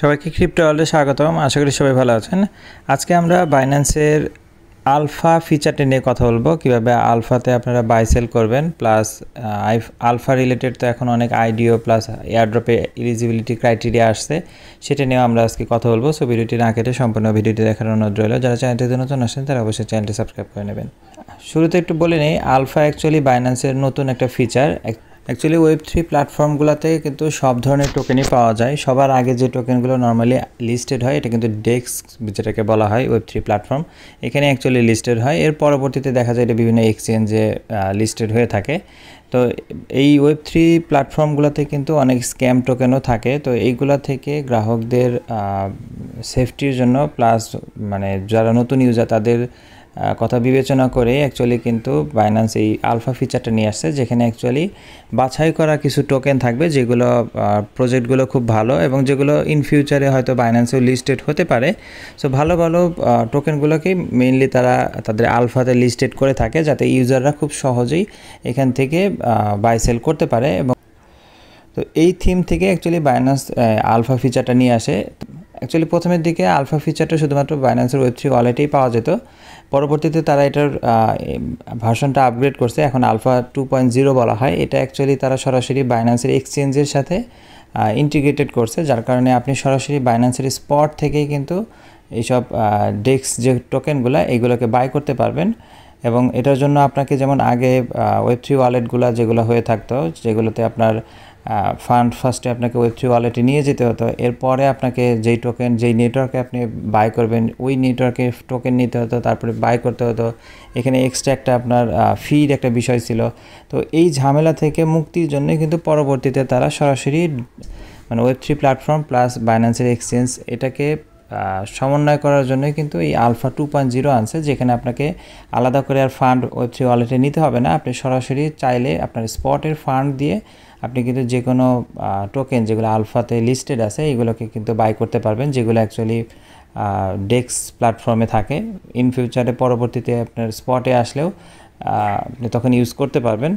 সবাইকে ক্রিপ্টো ওয়ার্ল্ডে স্বাগতম আশা করি সবাই ভালো আছেন আজকে আমরা বাইন্যান্সের আলফা ফিচারটি নিয়ে কথা বলবো কীভাবে আলফাতে আপনারা বাই সেল করবেন প্লাস আলফা রিলেটেড তো এখন অনেক আইডিও প্লাস এয়ারড্রপে এলিজিবিলিটি ক্রাইটেরিয়া আসছে সেটা নিয়েও আমরা আজকে কথা বলবো সো ভিডিওটি না কেটে সম্পূর্ণ ভিডিওটি দেখার অনুরোধ রইল যারা চ্যানেলটিতে নতুন আসেন তারা অবশ্যই চ্যানেলটি সাবস্ক্রাইব করে নেবেন শুরুতে একটু বলে নেই আলফা অ্যাকচুয়ালি বাইন্যান্সের নতুন একটা ফিচার অ্যাকচুয়ালি ওয়েব থ্রি প্ল্যাটফর্মগুলোতে কিন্তু সব ধরনের টোকেনই পাওয়া যায় সবার আগে যে টোকেনগুলো নর্মালি লিস্টেড হয় এটা কিন্তু ডেক্স যেটাকে বলা হয় ওয়েব থ্রি প্ল্যাটফর্ম এখানে অ্যাকচুয়ালি লিস্টেড হয় এর পরবর্তীতে দেখা যায় এটা বিভিন্ন এক্সচেঞ্জে লিস্টেড হয়ে থাকে তো এই ওয়েব থ্রি প্ল্যাটফর্মগুলোতে কিন্তু অনেক স্ক্যাম টোকেনও থাকে তো এইগুলো থেকে গ্রাহকদের সেফটির জন্য প্লাস মানে যারা নতুন ইউজার তাদের কথা বিবেচনা করে অ্যাকচুয়ালি কিন্তু বাইন্যান্স এই আলফা ফিচারটা নিয়ে আসছে যেখানে অ্যাকচুয়ালি বাছাই করা কিছু টোকেন থাকবে যেগুলো প্রজেক্টগুলো খুব ভালো এবং যেগুলো ইন ফিউচারে হয়তো বাইন্যান্সেও লিস্টেড হতে পারে সো ভালো ভালো টোকেনগুলোকেই মেইনলি তারা তাদের আলফাতে লিস্টেড করে থাকে যাতে ইউজাররা খুব সহজেই এখান থেকে বাই সেল করতে পারে এবং তো এই থিম থেকে অ্যাকচুয়ালি বাইন্যান্স আলফা ফিচারটা নিয়ে আসে অ্যাকচুয়ালি প্রথমের দিকে আলফা ফিচারটা শুধুমাত্র বাইন্যান্সের ওয়েব থ্রি ওয়ালেটেই পাওয়া যেত পরবর্তীতে তারা এটার ভার্সনটা আপগ্রেড করছে এখন আলফা টু পয়েন্ট জিরো বলা হয় এটা অ্যাকচুয়ালি তারা সরাসরি বাইন্যান্সের এক্সচেঞ্জের সাথে ইন্টিগ্রেটেড করছে যার কারণে আপনি সরাসরি বাইন্যান্সের স্পট থেকেই কিন্তু এইসব ডেস্ক যে টোকেনগুলো এইগুলোকে বাই করতে পারবেন এবং এটার জন্য আপনাকে যেমন আগে ওয়েব থ্রি ওয়ালেটগুলো যেগুলো হয়ে থাকতো যেগুলোতে আপনার ফান্ড ফার্স্টে আপনাকে ওয়েব থ্রি ওয়ালেটে নিয়ে যেতে হতো এরপরে আপনাকে যেই টোকেন যেই নেটওয়ার্কে আপনি বাই করবেন ওই নেটওয়ার্কে টোকেন নিতে হতো তারপরে বাই করতে হতো এখানে এক্সট্রা একটা আপনার ফির একটা বিষয় ছিল তো এই ঝামেলা থেকে মুক্তির জন্যই কিন্তু পরবর্তীতে তারা সরাসরি মানে ওয়েব থ্রি প্ল্যাটফর্ম প্লাস বাইন্যান্সের এক্সচেঞ্জ এটাকে সমন্বয় করার জন্য কিন্তু এই আলফা টু পয়েন্ট জিরো আনছে যেখানে আপনাকে আলাদা করে আর ফান্ড ওয়েব থ্রি ওয়ালেটে নিতে হবে না আপনি সরাসরি চাইলে আপনার স্পটের ফান্ড দিয়ে আপনি কিন্তু যে কোনো টোকেন যেগুলো আলফাতে লিস্টেড আছে এগুলোকে কিন্তু বাই করতে পারবেন যেগুলো অ্যাকচুয়ালি ডেক্স প্ল্যাটফর্মে থাকে ইন ফিউচারে পরবর্তীতে আপনার স্পটে আসলেও আপনি তখন ইউজ করতে পারবেন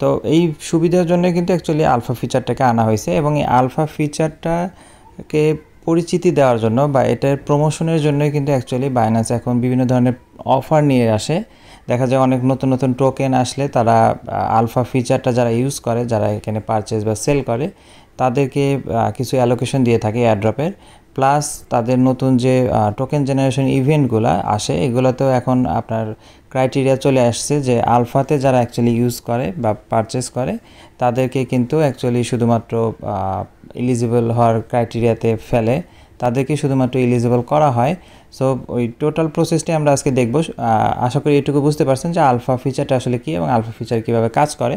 তো এই সুবিধার জন্য কিন্তু অ্যাকচুয়ালি আলফা ফিচারটাকে আনা হয়েছে এবং এই আলফা ফিচারটাকে পরিচিতি দেওয়ার জন্য বা এটার প্রমোশনের জন্যই কিন্তু অ্যাকচুয়ালি বাইনান্স এখন বিভিন্ন ধরনের অফার নিয়ে আসে দেখা যায় অনেক নতুন নতুন টোকেন আসলে তারা আলফা ফিচারটা যারা ইউজ করে যারা এখানে পারচেস বা সেল করে তাদেরকে কিছু অ্যালোকেশন দিয়ে থাকে অ্যাড্রপের প্লাস তাদের নতুন যে টোকেন জেনারেশন ইভেন্টগুলো আসে এগুলোতেও এখন আপনার ক্রাইটেরিয়া চলে আসছে যে আলফাতে যারা অ্যাকচুয়ালি ইউজ করে বা পারচেস করে তাদেরকে কিন্তু অ্যাকচুয়ালি শুধুমাত্র ইলিজিবল হওয়ার ক্রাইটেরিয়াতে ফেলে তাদেরকে শুধুমাত্র ইলিজিবল করা হয় সো ওই টোটাল প্রসেসটি আমরা আজকে দেখব আশা করি এটুকু বুঝতে পারছেন যে আলফা ফিচারটা আসলে কী এবং আলফা ফিচার কীভাবে কাজ করে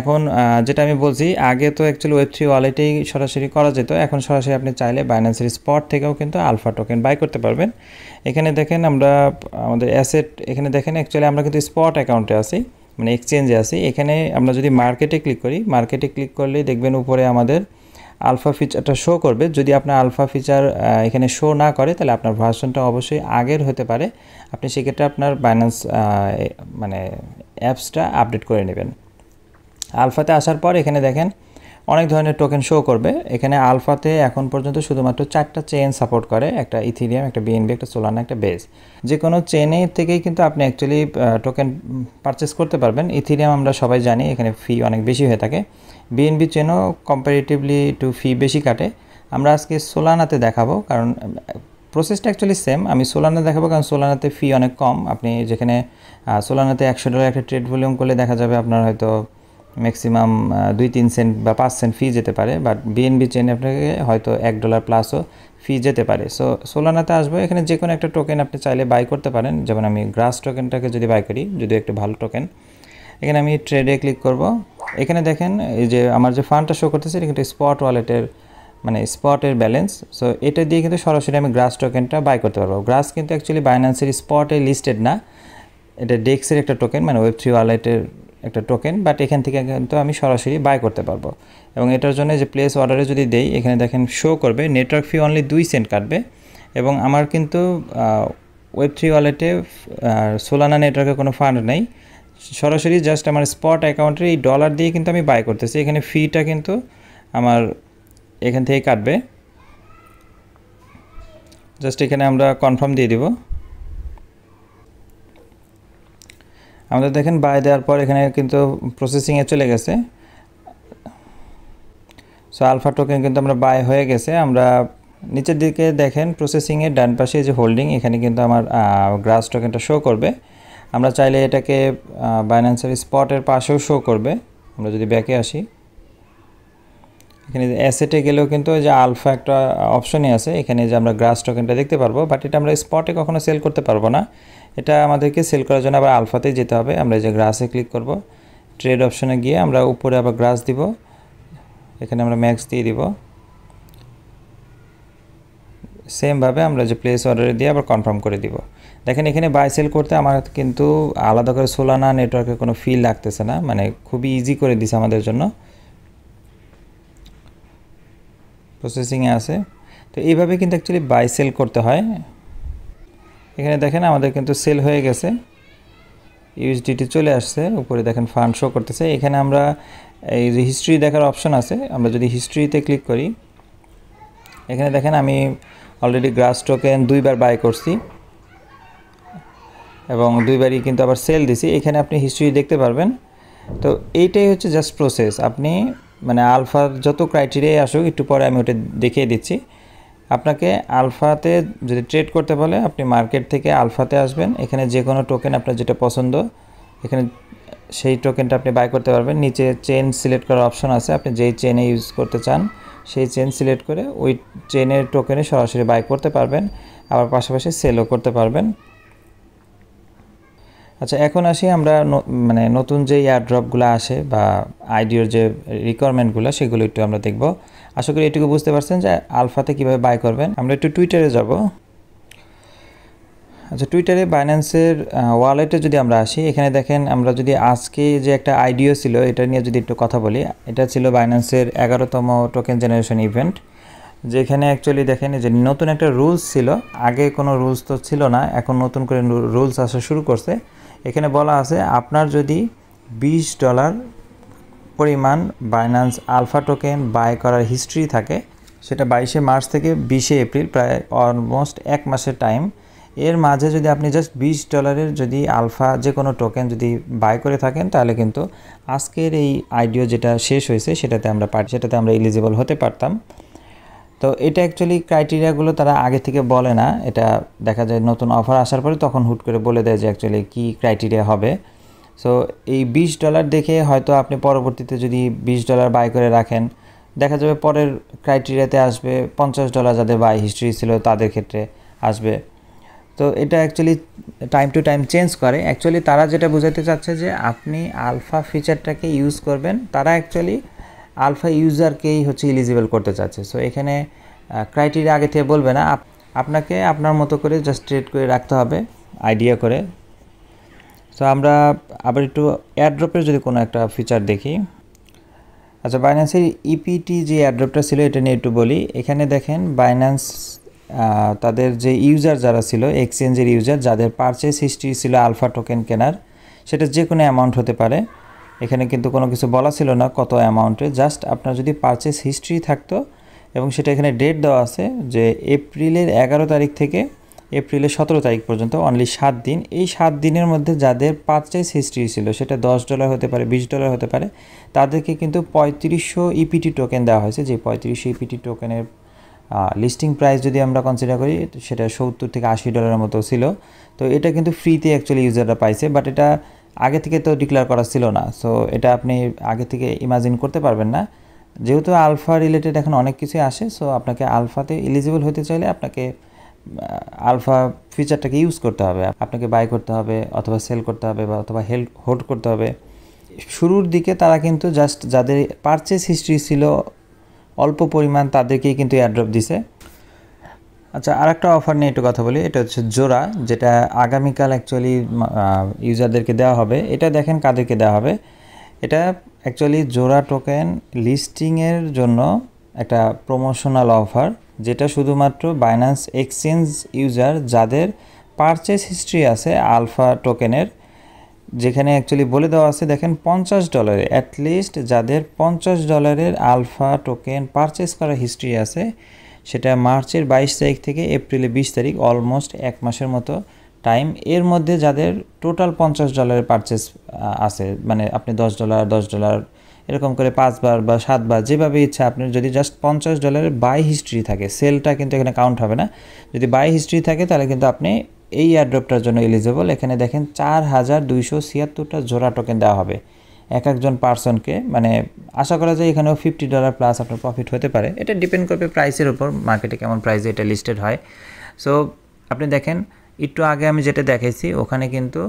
এখন যেটা আমি বলছি আগে তো অ্যাকচুয়ালি ওয়েব থ্রি ওয়ালেটেই সরাসরি করা যেত এখন সরাসরি আপনি চাইলে বাইন্যান্সের স্পট থেকেও কিন্তু আলফা টোকেন বাই করতে পারবেন এখানে দেখেন আমরা আমাদের অ্যাসেট এখানে দেখেন অ্যাকচুয়ালি আমরা কিন্তু স্পট অ্যাকাউন্টে আছি মানে এক্সচেঞ্জে আছি এখানে আমরা যদি মার্কেটে ক্লিক করি মার্কেটে ক্লিক করলে দেখবেন উপরে আমাদের আলফা ফিচারটা শো করবে যদি আপনার আলফা ফিচার এখানে শো না করে তাহলে আপনার ভার্সনটা অবশ্যই আগের হতে পারে আপনি সেক্ষেত্রে আপনার বাইন্যান্স মানে অ্যাপসটা আপডেট করে নেবেন আলফাতে আসার পর এখানে দেখেন অনেক ধরনের টোকেন শো করবে এখানে আলফাতে এখন পর্যন্ত শুধুমাত্র চারটা চেন সাপোর্ট করে একটা ইথিরিয়াম একটা বিএনবি একটা সোলানা একটা বেস যে কোনো চেনে থেকেই কিন্তু আপনি অ্যাকচুয়ালি টোকেন পারচেস করতে পারবেন ইথিরিয়াম আমরা সবাই জানি এখানে ফি অনেক বেশি হয়ে থাকে বিএনবি চেনও কম্পারেটিভলি টু ফি বেশি কাটে আমরা আজকে সোলানাতে দেখাবো কারণ প্রসেসটা অ্যাকচুয়ালি সেম আমি সোলানা দেখাবো কারণ সোলানাতে ফি অনেক কম আপনি যেখানে সোলানাতে একশো ডলার একটা ট্রেড ভলিউম করলে দেখা যাবে আপনার হয়তো ম্যাক্সিমাম দুই তিন সেন্ট বা পাঁচ সেন্ট ফি যেতে পারে বাট বিএনবি চেন আপনাকে হয়তো এক ডলার প্লাসও ফি যেতে পারে সো সোলানাতে আসবো এখানে যে কোনো একটা টোকেন আপনি চাইলে বাই করতে পারেন যেমন আমি গ্রাস টোকেনটাকে যদি বাই করি যদি একটা ভালো টোকেন এখানে আমি ট্রেডে ক্লিক করব এখানে দেখেন এই যে আমার যে ফান্ডটা শো করতেছে এটা কিন্তু স্পট ওয়ালেটের মানে স্পটের ব্যালেন্স সো এটা দিয়ে কিন্তু সরাসরি আমি গ্রাস টোকেনটা বাই করতে পারবো গ্রাস কিন্তু অ্যাকচুয়ালি বাইন্যান্সের স্পটে লিস্টেড না এটা ডেক্সের একটা টোকেন মানে ওয়েব থ্রি ওয়ালেটের একটা টোকেন বাট এখান থেকে কিন্তু আমি সরাসরি বাই করতে পারবো এবং এটার জন্য যে প্লেস অর্ডারে যদি দেই এখানে দেখেন শো করবে নেটওয়ার্ক ফি অনলি দুই সেন্ট কাটবে এবং আমার কিন্তু ওয়েব থ্রি ওয়ালেটে সোলানা নেটওয়ার্কে কোনো ফান্ড নেই সরাসরি জাস্ট আমার স্পট অ্যাকাউন্টের এই ডলার দিয়ে কিন্তু আমি বাই করতেছি এখানে ফিটা কিন্তু আমার এখান থেকে কাটবে জাস্ট এখানে আমরা কনফার্ম দিয়ে দিব আমাদের দেখেন বাই দেওয়ার পর এখানে কিন্তু প্রসেসিংয়ে চলে গেছে সো আলফা টোকেন কিন্তু আমরা বাই হয়ে গেছে আমরা নিচের দিকে দেখেন প্রসেসিংয়ে ডান পাশে যে হোল্ডিং এখানে কিন্তু আমার গ্রাস টোকেনটা শো করবে আমরা চাইলে এটাকে বাইন্যান্সের স্পটের পাশেও শো করবে আমরা যদি ব্যাকে আসি এখানে অ্যাসেটে গেলেও কিন্তু যে আলফা একটা অপশনই আছে এখানে যে আমরা গ্রাস টোকেনটা দেখতে পারবো বাট এটা আমরা স্পটে কখনো সেল করতে পারবো না এটা আমাদেরকে সেল করার জন্য আবার আলফাতেই যেতে হবে আমরা এই যে গ্রাসে ক্লিক করব ট্রেড অপশনে গিয়ে আমরা উপরে আবার গ্রাস দিব এখানে আমরা ম্যাক্স দিয়ে দিব সেমভাবে আমরা যে প্লেস অর্ডারে দিয়ে আবার কনফার্ম করে দিব দেখেন এখানে বাই সেল করতে আমার কিন্তু আলাদা করে সোলানা নেটওয়ার্কের কোনো ফি লাগতেছে না মানে খুবই ইজি করে দিছে আমাদের জন্য প্রসেসিংয়ে আছে তো এইভাবে কিন্তু অ্যাকচুয়ালি বাই সেল করতে হয় এখানে দেখেন আমাদের কিন্তু সেল হয়ে গেছে ইউএসডিটি চলে আসছে উপরে দেখেন ফান্ড শো করতেছে এখানে আমরা এই যে হিস্ট্রি দেখার অপশন আছে আমরা যদি হিস্ট্রিতে ক্লিক করি এখানে দেখেন আমি অলরেডি গ্রাস টোকেন দুইবার বাই করছি এবং দুইবারই কিন্তু আবার সেল দিছি এখানে আপনি হিস্ট্রি দেখতে পারবেন তো এইটাই হচ্ছে জাস্ট প্রসেস আপনি মানে আলফার যত ক্রাইটেরিয়াই আসুক একটু পরে আমি ওটা দেখিয়ে দিচ্ছি আপনাকে আলফাতে যদি ট্রেড করতে বলে আপনি মার্কেট থেকে আলফাতে আসবেন এখানে যে কোনো টোকেন আপনার যেটা পছন্দ এখানে সেই টোকেনটা আপনি বাই করতে পারবেন নিচে চেন সিলেক্ট করার অপশন আছে আপনি যেই চেনে ইউজ করতে চান সেই চেন সিলেক্ট করে ওই চেনের টোকেনে সরাসরি বাই করতে পারবেন আবার পাশাপাশি সেলও করতে পারবেন আচ্ছা এখন আসি আমরা মানে নতুন যে এয়ারড্রপগুলো আসে বা আইডিওর যে রিকোয়ারমেন্টগুলো সেগুলো একটু আমরা দেখব আশা করি এটুকু বুঝতে পারছেন যে আলফাতে কিভাবে বাই করবেন আমরা একটু টুইটারে যাব আচ্ছা টুইটারে বাইন্যান্সের ওয়ালেটে যদি আমরা আসি এখানে দেখেন আমরা যদি আজকে যে একটা আইডিও ছিল এটা নিয়ে যদি একটু কথা বলি এটা ছিল বাইন্যান্সের এগারোতম টোকেন জেনারেশন ইভেন্ট যেখানে অ্যাকচুয়ালি দেখেন যে নতুন একটা রুলস ছিল আগে কোনো রুলস তো ছিল না এখন নতুন করে রুলস আসা শুরু করছে এখানে বলা আছে আপনার যদি 20 ডলার পরিমাণ বাইন্যান্স আলফা টোকেন বাই করার হিস্ট্রি থাকে সেটা বাইশে মার্চ থেকে বিশে এপ্রিল প্রায় অলমোস্ট এক মাসের টাইম এর মাঝে যদি আপনি জাস্ট বিশ ডলারের যদি আলফা যে কোনো টোকেন যদি বাই করে থাকেন তাহলে কিন্তু আজকের এই আইডিও যেটা শেষ হয়েছে সেটাতে আমরা সেটাতে আমরা এলিজিবল হতে পারতাম তো এটা অ্যাকচুয়ালি ক্রাইটেরিয়াগুলো তারা আগে থেকে বলে না এটা দেখা যায় নতুন অফার আসার পরে তখন হুট করে বলে দেয় যে অ্যাকচুয়ালি কী ক্রাইটেরিয়া হবে সো এই বিশ ডলার দেখে হয়তো আপনি পরবর্তীতে যদি বিশ ডলার বাই করে রাখেন দেখা যাবে পরের ক্রাইটেরিয়াতে আসবে পঞ্চাশ ডলার যাদের বাই হিস্ট্রি ছিল তাদের ক্ষেত্রে আসবে তো এটা actually time to time change করে অ্যাকচুয়ালি তারা যেটা বোঝাতে চাচ্ছে যে আপনি আলফা ফিচারটাকে ইউজ করবেন তারা অ্যাকচুয়ালি আলফা ইউজারকেই হচ্ছে ইলিজিবল করতে চাচ্ছে সো এখানে ক্রাইটেরিয়া আগে থেকে বলবে না আপনাকে আপনার মতো করে জাস্ট ট্রেড করে রাখতে হবে আইডিয়া করে তো আমরা আবার একটু অ্যাড্রপের যদি কোনো একটা ফিচার দেখি আচ্ছা বাইন্যান্সের ইপিটি e যে অ্যাড্রপটা ছিল এটা নিয়ে একটু বলি এখানে দেখেন বাইন্যান্স তাদের যে ইউজার যারা ছিল এক্সচেঞ্জের ইউজার যাদের পারচেস হিস্ট্রি ছিল আলফা টোকেন কেনার সেটা যে কোনো অ্যামাউন্ট হতে পারে এখানে কিন্তু কোনো কিছু বলা ছিল না কত অ্যামাউন্টে জাস্ট আপনার যদি পারচেস হিস্ট্রি থাকতো এবং সেটা এখানে ডেট দেওয়া আছে যে এপ্রিলের এগারো তারিখ থেকে এপ্রিলের সতেরো তারিখ পর্যন্ত অনলি সাত দিন এই সাত দিনের মধ্যে যাদের পারচেস হিস্ট্রি ছিল সেটা দশ ডলার হতে পারে বিশ ডলার হতে পারে তাদেরকে কিন্তু পঁয়ত্রিশশো ইপিটি e টোকেন দেওয়া হয়েছে যে পঁয়ত্রিশশো ইপিটি টোকেনের লিস্টিং প্রাইস যদি আমরা কনসিডার করি সেটা সত্তর থেকে আশি ডলারের মতো ছিল তো এটা কিন্তু ফ্রিতে অ্যাকচুয়ালি ইউজাররা পাইছে বাট এটা আগে থেকে তো ডিক্লেয়ার করা ছিল না সো এটা আপনি আগে থেকে ইমাজিন করতে পারবেন না যেহেতু আলফা রিলেটেড এখন অনেক কিছুই আসে সো আপনাকে আলফাতে এলিজিবল হতে চাইলে আপনাকে আলফা ফিচারটাকে ইউজ করতে হবে আপনাকে বাই করতে হবে অথবা সেল করতে হবে বা অথবা হেল হোল্ড করতে হবে শুরুর দিকে তারা কিন্তু জাস্ট যাদের পারচেস হিস্ট্রি ছিল অল্প পরিমাণ তাদেরকেই কিন্তু অ্যাড্রপ দিছে আচ্ছা আর একটা অফার নিয়ে একটু কথা বলি এটা হচ্ছে জোড়া যেটা আগামীকাল অ্যাকচুয়ালি ইউজারদেরকে দেওয়া হবে এটা দেখেন কাদেরকে দেওয়া হবে এটা অ্যাকচুয়ালি জোড়া টোকেন লিস্টিংয়ের জন্য একটা প্রমোশনাল অফার যেটা শুধুমাত্র বাইন্যান্স এক্সচেঞ্জ ইউজার যাদের পারচেস হিস্ট্রি আছে আলফা টোকেনের যেখানে অ্যাকচুয়ালি বলে দেওয়া আছে দেখেন পঞ্চাশ ডলারে অ্যাটলিস্ট যাদের পঞ্চাশ ডলারের আলফা টোকেন পারচেস করার হিস্ট্রি আছে সেটা মার্চের বাইশ তারিখ থেকে এপ্রিলে বিশ তারিখ অলমোস্ট এক মাসের মতো টাইম এর মধ্যে যাদের টোটাল পঞ্চাশ ডলারের পারচেস আছে মানে আপনি দশ ডলার দশ ডলার এরকম করে পাঁচবার বা সাতবার যেভাবে ইচ্ছা আপনার যদি জাস্ট পঞ্চাশ ডলারের বাই হিস্ট্রি থাকে সেলটা কিন্তু এখানে কাউন্ট হবে না যদি বাই হিস্ট্রি থাকে তাহলে কিন্তু আপনি এই এয়ারড্রপটার জন্য এলিজেবল এখানে দেখেন চার হাজার দুইশো ছিয়াত্তরটা জোড়া টোকেন দেওয়া হবে এক একজন পার্সনকে মানে আশা করা যায় এখানেও ফিফটি ডলার প্লাস আপনার প্রফিট হতে পারে এটা ডিপেন্ড করবে প্রাইসের উপর মার্কেটে কেমন প্রাইসে এটা লিস্টেড হয় সো আপনি দেখেন একটু আগে আমি যেটা দেখেছি ওখানে কিন্তু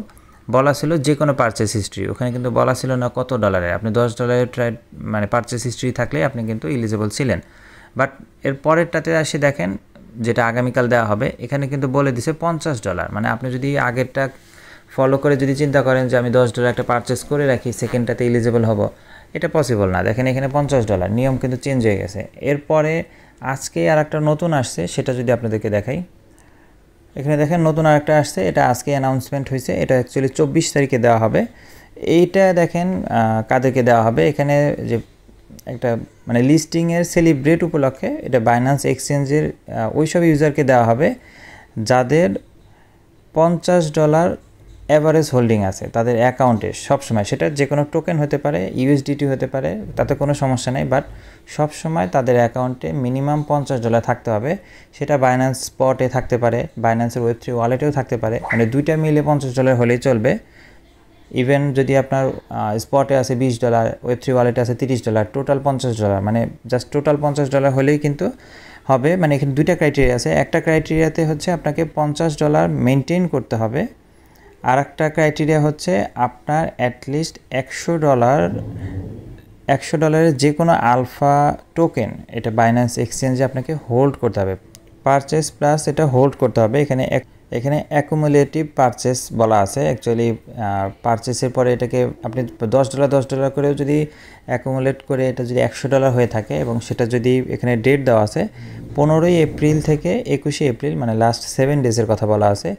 বলা ছিল যে কোনো পারচেস হিস্ট্রি ওখানে কিন্তু বলা ছিল না কত ডলারে আপনি দশ ডলারের ট্রাই মানে পারচেস হিস্ট্রি থাকলে আপনি কিন্তু ইলিজিবল ছিলেন বাট এর পরেরটাতে আসে দেখেন যেটা আগামীকাল দেওয়া হবে এখানে কিন্তু বলে দিছে পঞ্চাশ ডলার মানে আপনি যদি আগেরটা ফলো করে যদি চিন্তা করেন যে আমি দশ ডলার একটা পারচেস করে রাখি সেকেন্ডটাতে এলিজেবল হব এটা পসিবল না দেখেন এখানে পঞ্চাশ ডলার নিয়ম কিন্তু চেঞ্জ হয়ে গেছে এরপরে আজকে আর একটা নতুন আসছে সেটা যদি আপনাদেরকে দেখাই এখানে দেখেন নতুন আর একটা আসছে এটা আজকে অ্যানাউন্সমেন্ট হয়েছে এটা অ্যাকচুয়ালি চব্বিশ তারিখে দেওয়া হবে এইটা দেখেন কাদেরকে দেওয়া হবে এখানে যে একটা মানে লিস্টিংয়ের সেলিব্রেট উপলক্ষে এটা বাইন্যান্স এক্সচেঞ্জের ওইসব ইউজারকে দেওয়া হবে যাদের পঞ্চাশ ডলার অ্যাভারেজ হোল্ডিং আছে তাদের অ্যাকাউন্টে সবসময় সেটা যে কোনো টোকেন হতে পারে ইউএসডিটি হতে পারে তাতে কোনো সমস্যা নেই বাট সবসময় তাদের অ্যাকাউন্টে মিনিমাম পঞ্চাশ ডলার থাকতে হবে সেটা বাইন্যান্স স্পটে থাকতে পারে বাইন্যান্সের ওয়েব থ্রি ওয়ালেটেও থাকতে পারে মানে দুইটা মিলে পঞ্চাশ ডলার হলেই চলবে ইভেন যদি আপনার স্পটে আছে বিশ ডলার ওয়েব থ্রি ওয়ালেটে আছে তিরিশ ডলার টোটাল পঞ্চাশ ডলার মানে জাস্ট টোটাল পঞ্চাশ ডলার হলেই কিন্তু হবে মানে এখানে দুইটা ক্রাইটেরিয়া আছে একটা ক্রাইটেরিয়াতে হচ্ছে আপনাকে পঞ্চাশ ডলার মেনটেন করতে হবে আর একটা ক্রাইটেরিয়া হচ্ছে আপনার অ্যাটলিস্ট একশো ডলার একশো ডলারের যে কোনো আলফা টোকেন এটা বাইন্যান্স এক্সচেঞ্জে আপনাকে হোল্ড করতে হবে পারচেস প্লাস এটা হোল্ড করতে হবে এখানে এখানে অ্যাকুমুলেটিভ পারচেস বলা আছে অ্যাকচুয়ালি পারচেসের পরে এটাকে আপনি দশ ডলার দশ ডলার করেও যদি অ্যাকুমুলেট করে এটা যদি একশো ডলার হয়ে থাকে এবং সেটা যদি এখানে ডেট দেওয়া আছে পনেরোই এপ্রিল থেকে একুশে এপ্রিল মানে লাস্ট সেভেন ডেজের কথা বলা আছে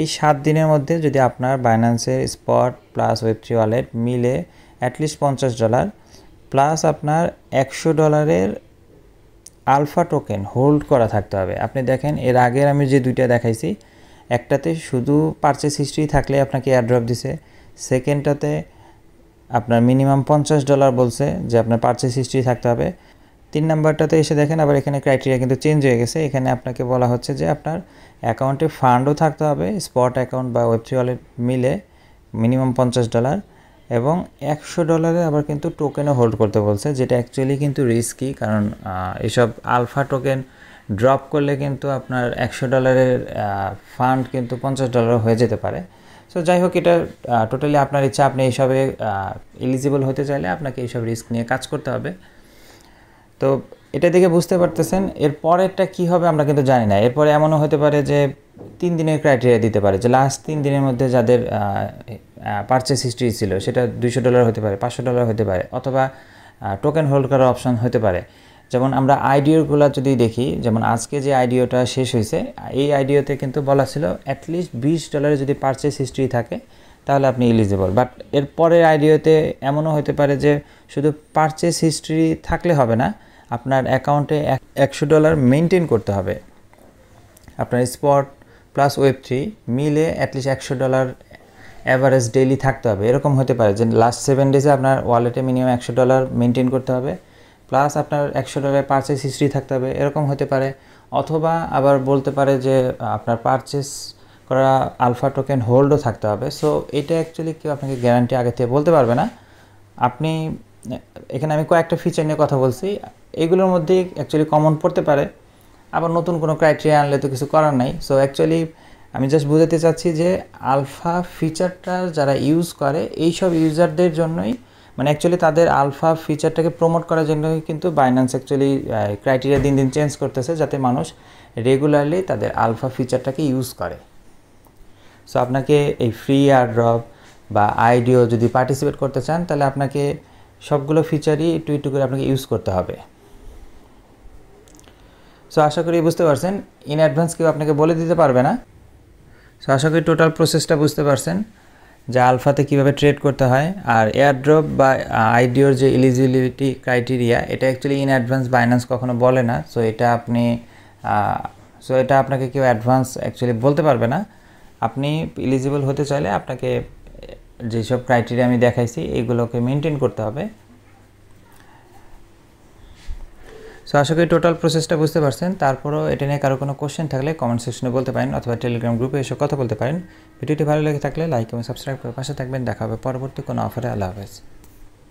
এই সাত দিনের মধ্যে যদি আপনার বাইন্যান্সের spot plus web three wallet মিলে অ্যাটলিস্ট পঞ্চাশ ডলার প্লাস আপনার একশো ডলারের আলফা টোকেন হোল্ড করা থাকতে হবে আপনি দেখেন এর আগের আমি যে দুইটা দেখাইছি একটাতে শুধু পারচেস হিস্ট্রি থাকলে আপনাকে এয়ারড্রপ দিছে সেকেন্ডটাতে আপনার মিনিমাম পঞ্চাশ ডলার বলছে যে আপনার পারচেস হিস্ট্রি থাকতে হবে তিন নাম্বারটাতে এসে দেখেন আবার এখানে ক্রাইটেরিয়া কিন্তু চেঞ্জ হয়ে গেছে এখানে আপনাকে বলা হচ্ছে যে আপনার অ্যাকাউন্টে ফান্ডও থাকতে হবে স্পট অ্যাকাউন্ট বা ওয়েব ওয়ালেট মিলে মিনিমাম পঞ্চাশ ডলার এবং একশো ডলারে আবার কিন্তু টোকেনও হোল্ড করতে বলছে যেটা অ্যাকচুয়ালি কিন্তু রিস্কি কারণ এসব আলফা টোকেন ড্রপ করলে কিন্তু আপনার একশো ডলারের ফান্ড কিন্তু পঞ্চাশ ডলার হয়ে যেতে পারে সো যাই হোক এটা টোটালি আপনার ইচ্ছা আপনি এইসবে এলিজিবল হতে চাইলে আপনাকে এইসব রিস্ক নিয়ে কাজ করতে হবে তো এটা দেখে বুঝতে পারতেছেন এর পরেরটা কী হবে আমরা কিন্তু জানি না এরপরে এমনও হতে পারে যে তিন দিনের ক্রাইটেরিয়া দিতে পারে যে লাস্ট তিন দিনের মধ্যে যাদের পারচেস হিস্ট্রি ছিল সেটা দুইশো ডলার হতে পারে পাঁচশো ডলার হতে পারে অথবা টোকেন হোল্ড করার অপশান হতে পারে যেমন আমরা আইডিওগুলো যদি দেখি যেমন আজকে যে আইডিওটা শেষ হয়েছে এই আইডিওতে কিন্তু বলা ছিল অ্যাটলিস্ট বিশ ডলারে যদি পারচেস হিস্ট্রি থাকে তাহলে আপনি এলিজিবল বাট এর পরের আইডিওতে এমনও হতে পারে যে শুধু পারচেস হিস্ট্রি থাকলে হবে না আপনার অ্যাকাউন্টে একশো ডলার মেনটেন করতে হবে আপনার স্পট প্লাস ওয়েব থ্রি মিলে অ্যাটলিস্ট একশো ডলার অ্যাভারেজ ডেইলি থাকতে হবে এরকম হতে পারে যে লাস্ট সেভেন ডেজে আপনার ওয়ালেটে মিনিমাম একশো ডলার মেনটেন করতে হবে প্লাস আপনার একশো ডলার পারচেস হিস্ট্রি থাকতে হবে এরকম হতে পারে অথবা আবার বলতে পারে যে আপনার পারচেস করা আলফা টোকেন হোল্ডও থাকতে হবে সো এটা অ্যাকচুয়ালি কেউ আপনাকে গ্যারান্টি আগে থেকে বলতে পারবে না আপনি এখানে আমি কয়েকটা ফিচার নিয়ে কথা বলছি এইগুলোর মধ্যে অ্যাকচুয়ালি কমন পড়তে পারে আবার নতুন কোনো ক্রাইটেরিয়া আনলে তো কিছু করার নাই সো অ্যাকচুয়ালি আমি জাস্ট বুঝাতে চাচ্ছি যে আলফা ফিচারটা যারা ইউজ করে এই সব ইউজারদের জন্যই মানে অ্যাকচুয়ালি তাদের আলফা ফিচারটাকে প্রমোট করার জন্যই কিন্তু বাইন্যান্স অ্যাকচুয়ালি ক্রাইটেরিয়া দিন দিন চেঞ্জ করতেছে যাতে মানুষ রেগুলারলি তাদের আলফা ফিচারটাকে ইউজ করে সো আপনাকে এই ফ্রি আর ড্রপ বা আইডিও যদি পার্টিসিপেট করতে চান তাহলে আপনাকে সবগুলো ফিচারই একটু একটু করে আপনাকে ইউজ করতে হবে সো আশা করি বুঝতে পারছেন ইন অ্যাডভান্স কেউ আপনাকে বলে দিতে পারবে না সো আশা করি টোটাল প্রসেসটা বুঝতে পারছেন যে আলফাতে কিভাবে ট্রেড করতে হয় আর এয়ারড্রপ বা আইডিওর যে এলিজিবিলিটি ক্রাইটেরিয়া এটা অ্যাকচুয়ালি ইন অ্যাডভান্স বাইন্যান্স কখনো বলে না সো এটা আপনি সো এটা আপনাকে কেউ অ্যাডভান্স অ্যাকচুয়ালি বলতে পারবে না আপনি এলিজিবল হতে চাইলে আপনাকে যেসব ক্রাইটেরিয়া আমি দেখাইছি এইগুলোকে মেনটেন করতে হবে সো আশা করি টোটাল প্রসেসটা বুঝতে পারছেন তারপরও এটা নিয়ে কারো কোনো কোশ্চেন থাকলে কমেন্ট সেকশনে বলতে পারেন অথবা টেলিগ্রাম গ্রুপে এসে কথা বলতে পারেন ভিডিওটি ভালো লেগে থাকলে লাইক এবং সাবস্ক্রাইব করে পাশে থাকবেন দেখা হবে পরবর্তী কোনো অফারে আল্লাহ হাফেজ